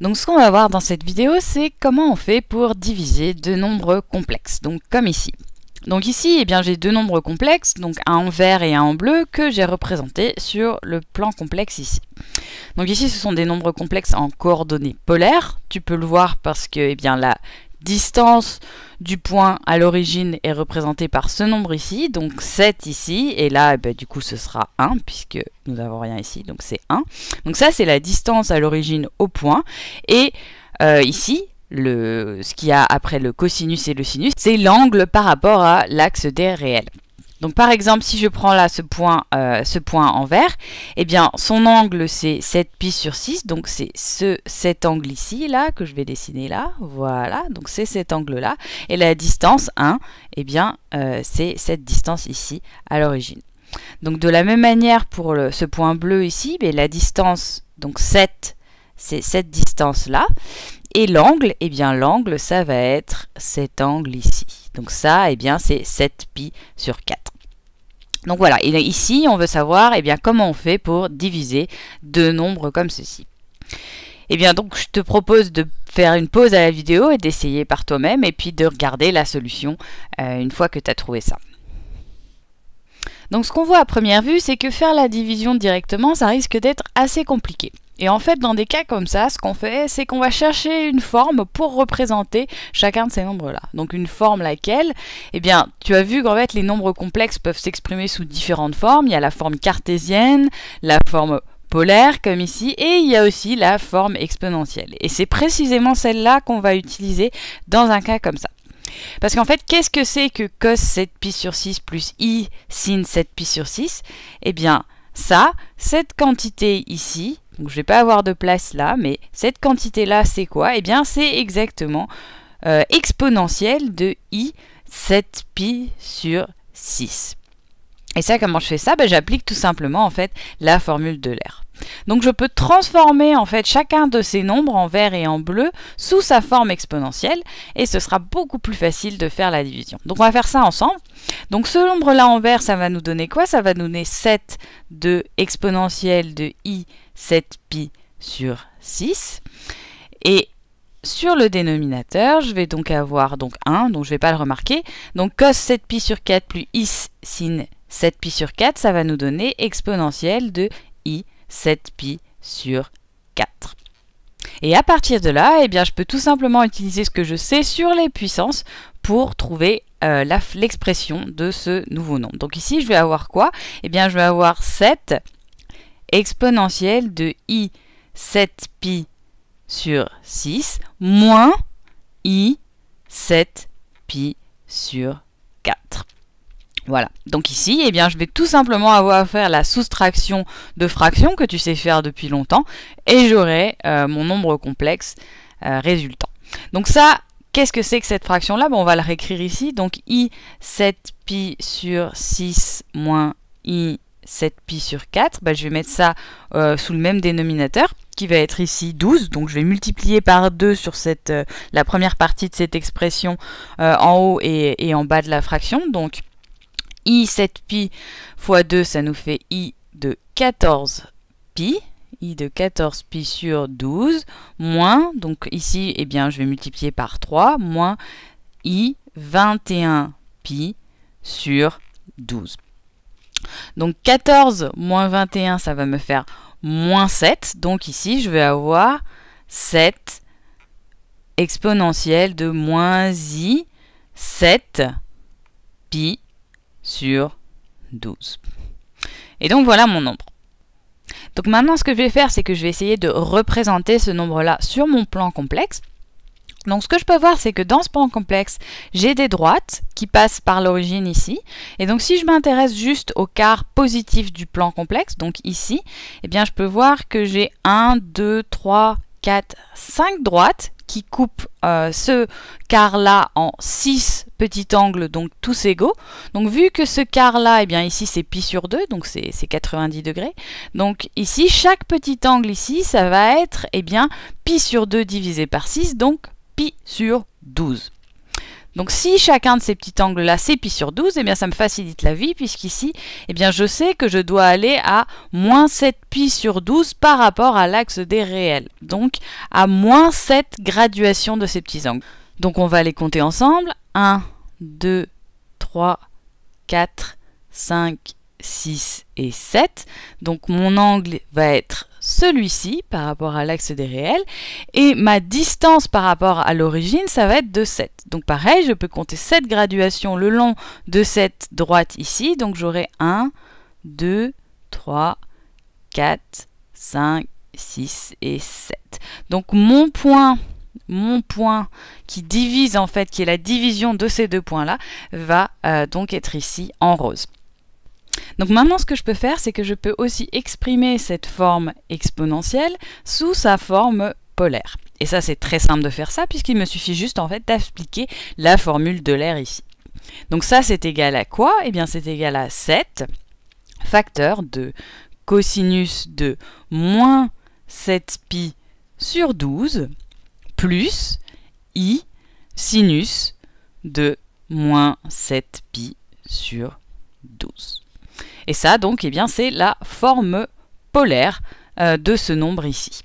Donc ce qu'on va voir dans cette vidéo, c'est comment on fait pour diviser deux nombres complexes, donc comme ici. Donc ici, eh bien j'ai deux nombres complexes, donc un en vert et un en bleu, que j'ai représentés sur le plan complexe ici. Donc ici, ce sont des nombres complexes en coordonnées polaires. Tu peux le voir parce que eh bien, la distance du point à l'origine est représentée par ce nombre ici, donc 7 ici, et là, eh ben, du coup, ce sera 1, puisque nous n'avons rien ici, donc c'est 1. Donc ça, c'est la distance à l'origine au point, et euh, ici, le, ce qu'il y a après le cosinus et le sinus, c'est l'angle par rapport à l'axe des réels. Donc par exemple, si je prends là ce point, euh, ce point en vert, eh bien son angle c'est 7 pi sur 6, donc c'est ce, cet angle ici, là, que je vais dessiner là, voilà, donc c'est cet angle-là, et la distance 1, eh bien euh, c'est cette distance ici à l'origine. Donc de la même manière pour ce point bleu ici, mais la distance, donc 7, c'est cette distance-là, et l'angle, eh bien l'angle, ça va être cet angle ici. Donc ça, eh bien c'est 7 pi sur 4. Donc voilà, et ici on veut savoir eh bien, comment on fait pour diviser deux nombres comme ceci. Et eh bien donc je te propose de faire une pause à la vidéo et d'essayer par toi-même et puis de regarder la solution euh, une fois que tu as trouvé ça. Donc ce qu'on voit à première vue, c'est que faire la division directement, ça risque d'être assez compliqué. Et en fait, dans des cas comme ça, ce qu'on fait, c'est qu'on va chercher une forme pour représenter chacun de ces nombres-là. Donc une forme laquelle, eh bien, tu as vu qu'en fait, les nombres complexes peuvent s'exprimer sous différentes formes. Il y a la forme cartésienne, la forme polaire comme ici et il y a aussi la forme exponentielle et c'est précisément celle-là qu'on va utiliser dans un cas comme ça. Parce qu'en fait, qu'est-ce que c'est que cos 7pi sur 6 plus i sin 7pi sur 6 Eh bien, ça, cette quantité ici, donc je ne vais pas avoir de place là, mais cette quantité-là, c'est quoi Eh bien, c'est exactement euh, exponentielle de i 7pi sur 6. Et ça, comment je fais ça ben, J'applique tout simplement en fait la formule de l'air. Donc je peux transformer en fait chacun de ces nombres en vert et en bleu sous sa forme exponentielle et ce sera beaucoup plus facile de faire la division. Donc on va faire ça ensemble. Donc ce nombre-là en vert, ça va nous donner quoi Ça va nous donner 7 de exponentielle de i 7pi sur 6. Et sur le dénominateur, je vais donc avoir donc 1, donc je ne vais pas le remarquer. Donc cos 7pi sur 4 plus i sin 7pi sur 4, ça va nous donner exponentielle de i 7 pi sur 4. Et à partir de là, eh bien, je peux tout simplement utiliser ce que je sais sur les puissances pour trouver euh, l'expression de ce nouveau nombre. Donc ici, je vais avoir quoi Eh bien, je vais avoir 7 exponentielle de i 7pi sur 6 moins i 7pi sur 4. Voilà. Donc ici, eh bien, je vais tout simplement avoir à faire la soustraction de fractions que tu sais faire depuis longtemps et j'aurai euh, mon nombre complexe euh, résultant. Donc ça, qu'est-ce que c'est que cette fraction-là bon, On va la réécrire ici. Donc i 7pi sur 6 moins i 7pi sur 4. Ben, je vais mettre ça euh, sous le même dénominateur qui va être ici 12. Donc je vais multiplier par 2 sur cette, la première partie de cette expression en haut et, en bas de la fraction. Donc i 7pi fois 2, ça nous fait i de 14pi i de 14pi sur 12, moins, donc ici, eh bien, je vais multiplier par 3, moins i 21pi sur 12. Donc 14 moins 21, ça va me faire moins 7. Donc ici, je vais avoir 7 exponentielle de moins i 7 pi sur 12. Et donc voilà mon nombre. Donc maintenant ce que je vais faire c'est que je vais essayer de représenter ce nombre-là sur mon plan complexe. Donc ce que je peux voir c'est que dans ce plan complexe j'ai des droites qui passent par l'origine ici. Et donc si je m'intéresse juste au quart positif du plan complexe, donc ici, eh bien je peux voir que j'ai 1, 2, 3, 4, 5 droites qui coupe euh, ce quart-là en 6 petits angles, donc tous égaux. Donc vu que ce quart-là, eh bien ici c'est pi sur 2, donc c'est 90 degrés. Donc ici, chaque petit angle ici, ça va être eh bien pi sur 2 divisé par 6, donc pi sur 12. Donc si chacun de ces petits angles-là c'est pi sur 12, et eh bien ça me facilite la vie puisqu'ici, eh bien je sais que je dois aller à moins 7 pi sur 12 par rapport à l'axe des réels. Donc à moins 7 graduation de ces petits angles. Donc on va les compter ensemble. 1, 2, 3, 4, 5, 6 et 7. Donc mon angle va être celui-ci par rapport à l'axe des réels et ma distance par rapport à l'origine ça va être de 7. Donc pareil je peux compter 7 graduations le long de cette droite ici donc j'aurai 1, 2, 3, 4, 5, 6 et 7. Donc mon point mon point qui divise en fait, qui est la division de ces deux points là, va euh, donc être ici en rose. Donc maintenant, ce que je peux faire, c'est que je peux aussi exprimer cette forme exponentielle sous sa forme polaire. Et ça, c'est très simple de faire ça, puisqu'il me suffit juste en fait d'appliquer la formule de l'air ici. Donc ça, c'est égal à quoi Eh bien, c'est égal à 7 facteur de cosinus de moins 7pi sur 12 plus i sinus de moins 7pi sur 12. Et ça, donc, eh bien, c'est la forme polaire euh, de ce nombre ici.